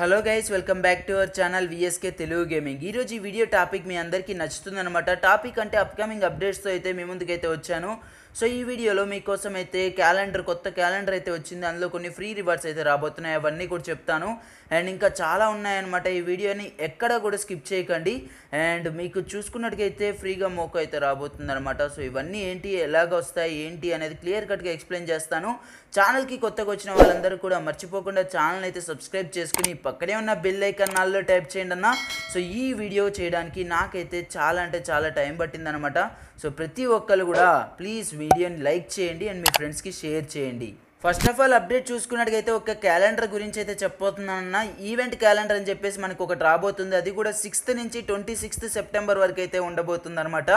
hello guys welcome back to our channel VSK Telugu gaming ఈరోజు ఈ video topic మీ అందరికీ నచ్చుతుందనమాట topic అంటే అప్కమింగ్ అప్డేట్స్తో అయితే మీ ముందుకైతే వచ్చాను సో ఈ వీడియోలో మీకోసం అయితే క్యాలెండర్ కొత్త క్యాలెండర్ అయితే వచ్చింది అందులో కొన్ని ఫ్రీ రివార్డ్స్ అయితే రాబోతున్నాయి అవన్నీ కూడా చెప్తాను అండ్ ఇంకా చాలా ఉన్నాయన్నమాట ఈ వీడియోని ఎక్కడ కూడా స్కిప్ చేయకండి అండ్ మీకు చూసుకున్నట్టుకైతే ఫ్రీగా మోక అయితే రాబోతుంది అనమాట సో ఇవన్నీ ఏంటి ఎలాగ వస్తాయి ఏంటి అనేది క్లియర్ కట్గా ఎక్స్ప్లెయిన్ చేస్తాను ఛానల్కి కొత్తగా వచ్చిన వాళ్ళందరూ కూడా మర్చిపోకుండా ఛానల్ అయితే సబ్స్క్రైబ్ చేసుకుని పక్కనే ఉన్న బెల్ ఐకన్ నాల్లో టైప్ చేయండి అన్న సో ఈ వీడియో చేయడానికి నాకైతే చాలా అంటే చాలా టైం పట్టిందనమాట సో ప్రతి ఒక్కరు కూడా ప్లీజ్ వీడియోని లైక్ చేయండి అండ్ మీ ఫ్రెండ్స్కి షేర్ చేయండి ఫస్ట్ ఆఫ్ ఆల్ అప్డేట్ చూసుకున్నట్టుగైతే ఒక క్యాలెండర్ గురించి అయితే చెప్పబోతున్నానన్న ఈవెంట్ క్యాలెండర్ అని చెప్పేసి మనకు ఒకటి రాబోతుంది అది కూడా సిక్స్త్ నుంచి ట్వంటీ సిక్స్త్ సెప్టెంబర్ వరకు అయితే ఉండబోతుంది అనమాట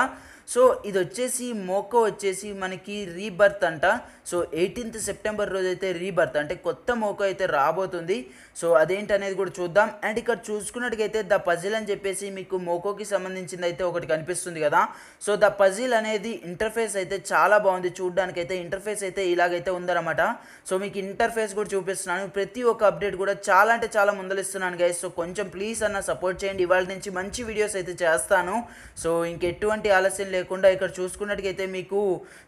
సో ఇది వచ్చేసి మోకో వచ్చేసి మనకి రీబర్త్ అంట సో ఎయిటీన్త్ సెప్టెంబర్ రోజు అయితే రీబర్త్ అంటే కొత్త మోకో అయితే రాబోతుంది సో అదేంటి అనేది కూడా చూద్దాం అండ్ ఇక్కడ చూసుకున్నట్టుగైతే ద పజిల్ అని చెప్పేసి మీకు మోకోకి సంబంధించింది అయితే ఒకటి కనిపిస్తుంది కదా సో ద పజిల్ అనేది ఇంటర్ఫేస్ అయితే చాలా బాగుంది చూడడానికైతే ఇంటర్ఫేస్ అయితే ఇలాగైతే ఉందన్నమాట సో మీకు ఇంటర్ఫేస్ కూడా చూపిస్తున్నాను ప్రతి ఒక్క అప్డేట్ కూడా చాలా అంటే చాలా ముందలిస్తున్నాను గైస్ సో కొంచెం ప్లీజ్ అన్న సపోర్ట్ చేయండి ఇవాళ నుంచి మంచి వీడియోస్ అయితే చేస్తాను సో ఇంకెటువంటి ఆలస్యం లేకుండా ఇక్కడ చూసుకున్నట్టుకైతే మీకు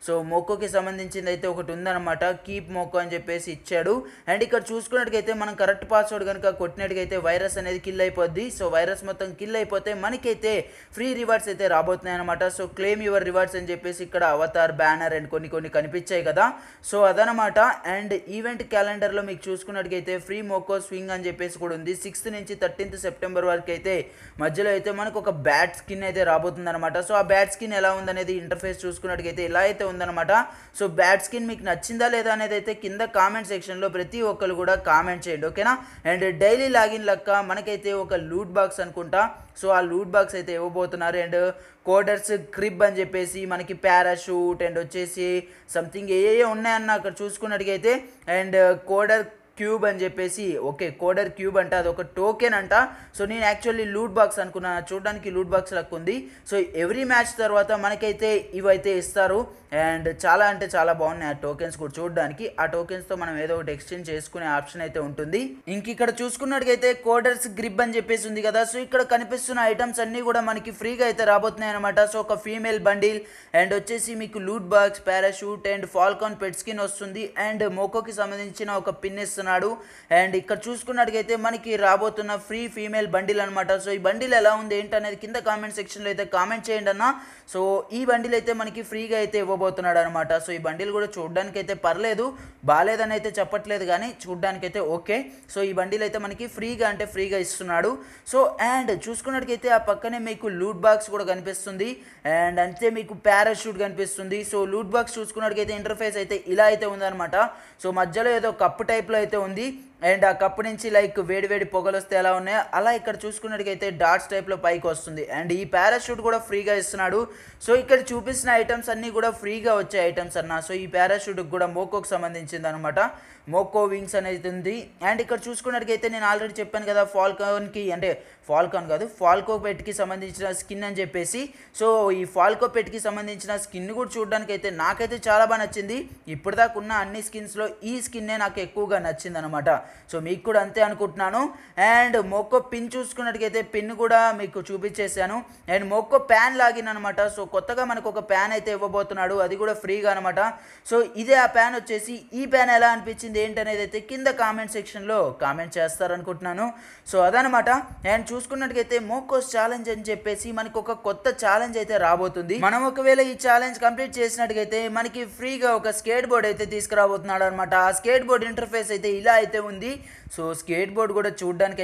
సో మొక్కకి సంబంధించింది అయితే ఒకటి ఉందన్నమాట కీప్ మొక్క అని చెప్పేసి ఇచ్చాడు అండ్ ఇక్కడ చూసుకున్నట్టుకైతే మనం కరెక్ట్ పాస్వర్డ్ కనుక కొట్టినట్టుకైతే వైరస్ అనేది కిల్ అయిపోద్ది సో వైరస్ మొత్తం కిల్ అయిపోతే మనకైతే ఫ్రీ రివార్డ్స్ అయితే రాబోతున్నాయి అనమాట సో క్లెయిమ్ యువర్ రివార్డ్స్ అని చెప్పేసి ఇక్కడ అవతార్ బ్యానర్ అండ్ కొన్ని కొన్ని కనిపించాయి కదా సో అదనమాట అండ్ ఈవెంట్ క్యాలెండర్లో మీకు చూసుకున్నట్టుకైతే ఫ్రీ మోకో స్వింగ్ అని చెప్పేసి కూడా ఉంది సిక్స్త్ నుంచి థర్టీన్త్ సెప్టెంబర్ వరకు అయితే మధ్యలో అయితే మనకు ఒక బ్యాట్ స్కిన్ అయితే రాబోతుంది అనమాట సో ఆ బ్యాట్ స్కిన్ ఎలా ఉందనేది ఇంటర్ఫేస్ చూసుకున్నట్టుకైతే ఇలా అయితే ఉందనమాట సో బ్యాట్ స్కిన్ మీకు నచ్చిందా లేదా అనేది అయితే కింద కామెంట్ సెక్షన్లో ప్రతి ఒక్కరు కూడా కామెంట్ చేయండి ఓకేనా అండ్ డైలీ లాగిన్ లెక్క మనకైతే ఒక లూట్ బాక్స్ అనుకుంటా సో ఆ లూట్ బాక్స్ అయితే ఇవ్వబోతున్నారు అండ్ కోడర్స్ క్రిబ్ అని చెప్పేసి మనకి పారాషూట్ అండ్ వచ్చేసి సంథింగ్ ఏ ఉన్నాయన్న అక్కడ చూసుకున్నట్టుగా అయితే అండ్ కోడర్ uh, క్యూబ్ అని చెప్పేసి ఓకే కోడర్ క్యూబ్ అంట అది ఒక టోకెన్ అంట సో నేను యాక్చువల్లీ లూట్ బాక్స్ అనుకున్నాను చూడడానికి లూట్ బాక్స్ లక్ ఉంది సో ఎవ్రీ మ్యాచ్ తర్వాత మనకైతే ఇవైతే ఇస్తారు అండ్ చాలా అంటే చాలా బాగున్నాయి ఆ టోకెన్స్ కూడా చూడడానికి ఆ టోకెన్స్తో మనం ఏదో ఒకటి ఎక్స్చేంజ్ చేసుకునే ఆప్షన్ అయితే ఉంటుంది ఇంక ఇక్కడ చూసుకున్నట్టుగైతే కోడర్స్ గ్రిప్ అని చెప్పేసి ఉంది కదా సో ఇక్కడ కనిపిస్తున్న ఐటమ్స్ అన్నీ కూడా మనకి ఫ్రీగా అయితే రాబోతున్నాయి అనమాట సో ఒక ఫీమేల్ బండిల్ అండ్ వచ్చేసి మీకు loot box parachute and falcon pet skin వస్తుంది అండ్ మోకోకి సంబంధించిన ఒక పిన్నెస్ చేస్తున్నాడు అండ్ ఇక్కడ చూసుకున్నట్టుగైతే మనకి రాబోతున్న ఫ్రీ ఫీమేల్ బండిల్ అనమాట సో ఈ బండిల్ ఎలా ఉంది ఏంటి అనేది కింద కామెంట్ సెక్షన్లో అయితే కామెంట్ చేయండి అన్న సో ఈ బండిల్ అయితే మనకి ఫ్రీగా అయితే ఇవ్వబోతున్నాడు అనమాట సో ఈ బండిల్ కూడా చూడడానికి అయితే పర్లేదు బాగాలేదని అయితే చెప్పట్లేదు కానీ చూడడానికి అయితే ఓకే సో ఈ బండిల్ అయితే మనకి ఫ్రీగా అంటే ఫ్రీగా ఇస్తున్నాడు సో అండ్ చూసుకున్నట్టుకైతే ఆ పక్కనే మీకు లూట్ బాక్స్ కూడా కనిపిస్తుంది అండ్ అంతే మీకు పారాషూట్ కనిపిస్తుంది సో లూట్ బాక్స్ చూసుకున్నట్టుకైతే ఇంటర్ఫేస్ అయితే ఇలా అయితే ఉందన్నమాట సో మధ్యలో ఏదో కప్పు టైప్లో అయితే të undi అండ్ ఆ కప్పు నుంచి లైక్ వేడివేడి పొగలు వస్తే ఎలా ఉన్నాయో అలా ఇక్కడ చూసుకున్నట్టుకైతే డాట్స్ టైప్లో పైకి వస్తుంది అండ్ ఈ పారాషూట్ కూడా ఫ్రీగా ఇస్తున్నాడు సో ఇక్కడ చూపిస్తున్న ఐటమ్స్ అన్నీ కూడా ఫ్రీగా వచ్చే ఐటమ్స్ అన్న సో ఈ పారాషూట్కి కూడా మోకోకు సంబంధించింది అనమాట మోకో వింగ్స్ అనేది ఉంది అండ్ ఇక్కడ చూసుకున్నట్టుకైతే నేను ఆల్రెడీ చెప్పాను కదా ఫాల్కాన్కి అంటే ఫాల్కాన్ కాదు ఫాల్కో పెట్కి సంబంధించిన స్కిన్ అని చెప్పేసి సో ఈ ఫాల్కో పెట్కి సంబంధించిన స్కిన్ కూడా చూడడానికి అయితే నాకైతే చాలా బాగా నచ్చింది ఇప్పటిదాకా ఉన్న అన్ని స్కిన్స్లో ఈ స్కిన్నే నాకు ఎక్కువగా నచ్చింది అనమాట సో మీకు కూడా అంతే అనుకుంటున్నాను అండ్ మొక్క పిన్ చూసుకున్నట్టుకైతే పిన్ కూడా మీకు చూపించేశాను అండ్ మొక్క ప్యాన్ లాగిన్ అనమాట సో కొత్తగా మనకు ఒక ప్యాన్ అయితే ఇవ్వబోతున్నాడు అది కూడా ఫ్రీగా అనమాట సో ఇదే ఆ ప్యాన్ వచ్చేసి ఈ ప్యాన్ ఎలా అనిపించింది ఏంటనేది అయితే కింద కామెంట్ సెక్షన్లో కామెంట్ చేస్తారనుకుంటున్నాను సో అదనమాట అండ్ చూసుకున్నట్టుకైతే మోకోస్ ఛాలెంజ్ అని చెప్పేసి మనకు ఒక కొత్త ఛాలెంజ్ అయితే రాబోతుంది మనం ఒకవేళ ఈ ఛాలెంజ్ కంప్లీట్ చేసినట్టుకైతే మనకి ఫ్రీగా ఒక స్కేట్ బోర్డ్ అయితే తీసుకురాబోతున్నాడు అనమాట ఆ స్కేట్ బోర్డ్ ఇంటర్ఫేస్ అయితే ఇలా అయితే ఉంది ...de... సో స్కేట్ బోర్డ్ కూడా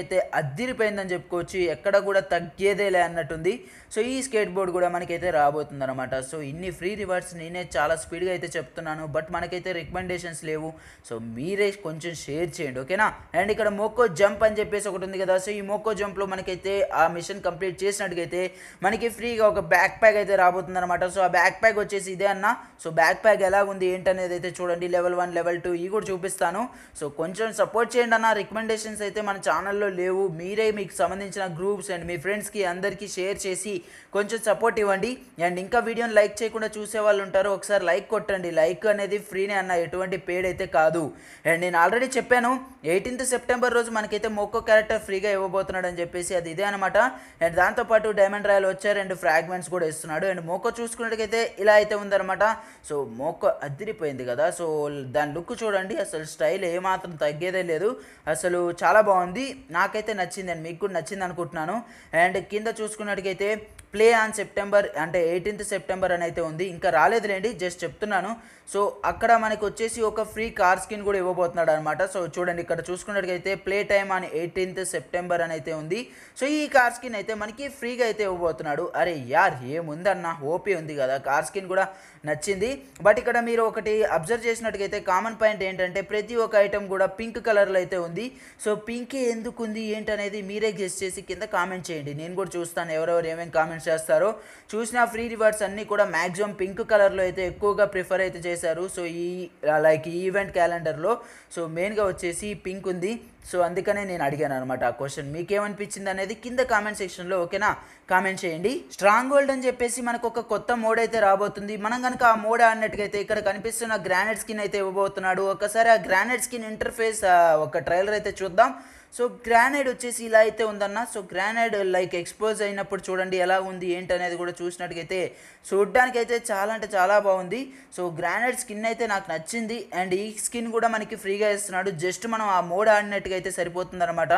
అయితే అద్దిరిపోయిందని చెప్పుకోవచ్చు ఎక్కడ కూడా తగ్గేదేలే అన్నట్టుంది సో ఈ స్కేట్ బోర్డ్ కూడా మనకైతే రాబోతుంది అనమాట సో ఇన్ని ఫ్రీ రివార్డ్స్ నేనే చాలా స్పీడ్గా అయితే చెప్తున్నాను బట్ మనకైతే రికమెండేషన్స్ లేవు సో మీరే కొంచెం షేర్ చేయండి ఓకేనా అండ్ ఇక్కడ మోకో జంప్ అని చెప్పేసి ఒకటి ఉంది కదా సో ఈ మోకో జంప్లో మనకైతే ఆ మిషన్ కంప్లీట్ చేసినట్టుగైతే మనకి ఫ్రీగా ఒక బ్యాక్ ప్యాక్ అయితే రాబోతుంది అనమాట సో ఆ బ్యాక్ ప్యాక్ వచ్చేసి ఇదే అన్న సో బ్యాక్ ప్యాక్ ఎలా ఉంది ఏంటనేది అయితే చూడండి లెవెల్ వన్ లెవెల్ టూ ఇవి కూడా చూపిస్తాను సో కొంచెం సపోర్ట్ చేయండి అన్న రికమెండేషన్స్ అయితే మన ఛానల్లో లేవు మీరే మీకు సంబంధించిన గ్రూప్స్ అండ్ మీ ఫ్రెండ్స్కి అందరికీ షేర్ చేసి కొంచెం సపోర్ట్ ఇవ్వండి అండ్ ఇంకా వీడియోని లైక్ చేయకుండా చూసే వాళ్ళు ఉంటారు ఒకసారి లైక్ కొట్టండి లైక్ అనేది ఫ్రీనే అన్న ఎటువంటి పేడ్ అయితే కాదు అండ్ నేను ఆల్రెడీ చెప్పాను ఎయిటీన్త్ సెప్టెంబర్ రోజు మనకైతే మోకో క్యారెక్టర్ ఫ్రీగా ఇవ్వబోతున్నాడు అని చెప్పేసి అది ఇదే అనమాట అండ్ దాంతోపాటు డైమండ్ రాయల్ వచ్చారు అండ్ ఫ్రాగ్మెంట్స్ కూడా ఇస్తున్నాడు అండ్ మోకో చూసుకున్నట్టుకైతే ఇలా అయితే ఉందన్నమాట సో మోకో అదిరిపోయింది కదా సో దాని లుక్ చూడండి అసలు స్టైల్ ఏమాత్రం తగ్గేదే లేదు అసలు చాలా బాగుంది నాకైతే నచ్చింది అండి మీకు కూడా నచ్చింది అనుకుంటున్నాను అండ్ కింద చూసుకున్నట్టుకైతే ప్లే ఆన్ సెప్టెంబర్ అంటే ఎయిటీన్త్ సెప్టెంబర్ అని అయితే ఉంది ఇంకా రాలేదులేండి జస్ట్ చెప్తున్నాను సో అక్కడ మనకు వచ్చేసి ఒక ఫ్రీ కార్ స్కిన్ కూడా ఇవ్వబోతున్నాడు అనమాట సో చూడండి ఇక్కడ చూసుకున్నట్టుకైతే play time on eighteenth September అని అయితే ఉంది సో ఈ కార్ స్కిన్ అయితే మనకి ఫ్రీగా అయితే ఇవ్వబోతున్నాడు అరే యార్ ఏముందన్న ఓపీ ఉంది కదా కార్ స్కిన్ కూడా నచ్చింది బట్ ఇక్కడ మీరు ఒకటి అబ్జర్వ్ చేసినట్టుకైతే కామన్ పాయింట్ ఏంటంటే ప్రతి ఒక్క ఐటెం కూడా పింక్ కలర్లో అయితే ఉంది ఉంది సో పింకే ఎందుకు ఉంది ఏంటనేది మీరే గెస్ చేసి కింద కామెంట్ చేయండి నేను కూడా చూస్తాను ఎవరెవరు ఏమేమి కామెంట్స్ చేస్తారో చూసిన ఫ్రీ రివార్డ్స్ అన్నీ కూడా మ్యాక్సిమం పింక్ కలర్లో అయితే ఎక్కువగా ప్రిఫర్ అయితే చేశారు సో ఈ లైక్ ఈ ఈవెంట్ క్యాలెండర్లో సో మెయిన్గా వచ్చేసి పింక్ ఉంది సో అందుకనే నేను అడిగాను అనమాట ఆ క్వశ్చన్ మీకేమనిపించింది అనేది కింద కామెంట్ సెక్షన్లో ఓకేనా కామెంట్ చేయండి స్ట్రాంగ్ హోల్డ్ అని చెప్పేసి మనకు ఒక కొత్త మోడ్ అయితే రాబోతుంది మనం కనుక ఆ మోడ్ ఆడినట్టుగా ఇక్కడ కనిపిస్తున్న గ్రానైట్ స్కిన్ అయితే ఇవ్వబోతున్నాడు ఒకసారి ఆ గ్రానైట్ స్కిన్ ఇంటర్ఫేస్ ఒక ట్రై ట్రైలర్ అయితే చూద్దాం సో గ్రానైడ్ వచ్చేసి ఇలా అయితే ఉందన్న సో గ్రానైడ్ లైక్ ఎక్స్పోజ్ అయినప్పుడు చూడండి ఎలా ఉంది ఏంటి అనేది కూడా చూసినట్టుగైతే చూడడానికైతే చాలా అంటే చాలా బాగుంది సో గ్రానైడ్ స్కిన్ అయితే నాకు నచ్చింది అండ్ ఈ స్కిన్ కూడా మనకి ఫ్రీగా ఇస్తున్నాడు జస్ట్ మనం ఆ మోడ్ ఆడినట్టుగా అయితే సరిపోతుందన్నమాట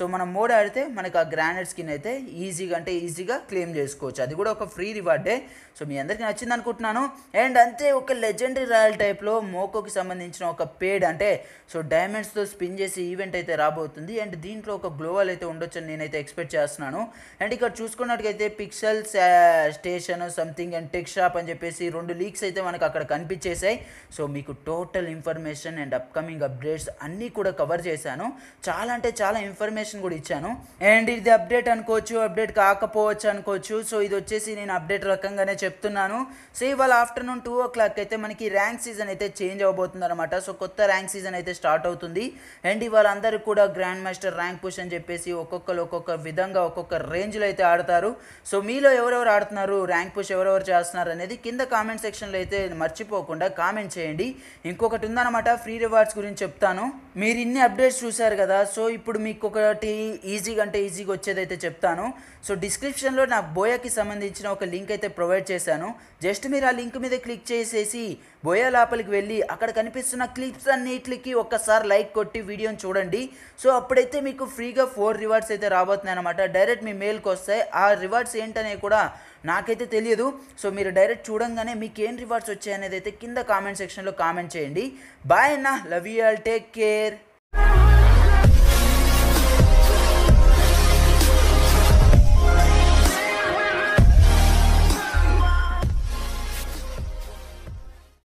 సో మనం మోడ్ ఆడితే మనకి ఆ గ్రానైడ్ స్కిన్ అయితే ఈజీగా అంటే ఈజీగా క్లెయిమ్ చేసుకోవచ్చు అది కూడా ఒక ఫ్రీ రివార్డే సో మీ అందరికీ నచ్చింది అనుకుంటున్నాను అండ్ అంతే ఒక లెజెండరీ రాయల్ టైప్లో మోకోకి సంబంధించిన ఒక పేడ్ అంటే సో డైమండ్స్తో స్పిన్ చేసే ఈవెంట్ అయితే రాబోతుంది అండ్ దీంట్లో ఒక గ్లోవల్ అయితే ఉండొచ్చని నేనైతే ఎక్స్పెక్ట్ చేస్తున్నాను అండ్ ఇక్కడ చూసుకున్నట్టుకైతే pixel station something and tech shop అని చెప్పేసి రెండు లీక్స్ అయితే మనకు అక్కడ కనిపించేసాయి సో మీకు total information and upcoming updates అన్నీ కూడా కవర్ చేశాను చాలా అంటే చాలా ఇన్ఫర్మేషన్ కూడా ఇచ్చాను అండ్ ఇది అప్డేట్ అనుకోవచ్చు అప్డేట్ కాకపోవచ్చు అనుకోవచ్చు సో ఇది వచ్చేసి నేను అప్డేట్ రకంగానే చెప్తున్నాను సో ఇవాళ ఆఫ్టర్నూన్ టూ ఓ క్లాక్ అయితే మనకి ర్యాంక్ సీజన్ అయితే చేంజ్ అవబోతుంది అనమాట సో కొత్త ర్యాంక్ సీజన్ అయితే స్టార్ట్ అవుతుంది అండ్ ఇవాళ అందరూ కూడా గ్రాండ్ సెమిస్టర్ ర్యాంక్ పుష్ అని చెప్పేసి ఒక్కొక్కరు ఒక్కొక్క విధంగా ఒక్కొక్క రేంజ్లో అయితే ఆడతారు సో మీలో ఎవరెవరు ఆడుతున్నారు ర్యాంక్ పుష్ ఎవరెవరు చేస్తున్నారు అనేది కింద కామెంట్ సెక్షన్లో అయితే మర్చిపోకుండా కామెంట్ చేయండి ఇంకొకటి ఉందన్నమాట ఫ్రీ రివార్డ్స్ గురించి చెప్తాను మీరు ఇన్ని అప్డేట్స్ చూశారు కదా సో ఇప్పుడు మీకు ఒకటి ఈజీగా అంటే ఈజీగా వచ్చేదైతే చెప్తాను సో డిస్క్రిప్షన్లో నా బోయాకి సంబంధించిన ఒక లింక్ అయితే ప్రొవైడ్ చేశాను జస్ట్ మీరు ఆ లింక్ మీద క్లిక్ చేసేసి బోయా లోపలికి వెళ్ళి అక్కడ కనిపిస్తున్న క్లిప్స్ అన్నిటికి ఒక్కసారి లైక్ కొట్టి వీడియోని చూడండి సో అప్పుడు అప్పుడైతే మీకు ఫ్రీగా ఫోర్ రివార్డ్స్ అయితే రాబోతున్నాయి అనమాట డైరెక్ట్ మీ మెయిల్కి వస్తాయి ఆ రివార్డ్స్ ఏంటనేవి కూడా నాకైతే తెలియదు సో మీరు డైరెక్ట్ చూడంగానే మీకు ఏం రివార్డ్స్ వచ్చాయనేది అయితే కింద కామెంట్ సెక్షన్లో కామెంట్ చేయండి బాయ్ అన్న love you all take care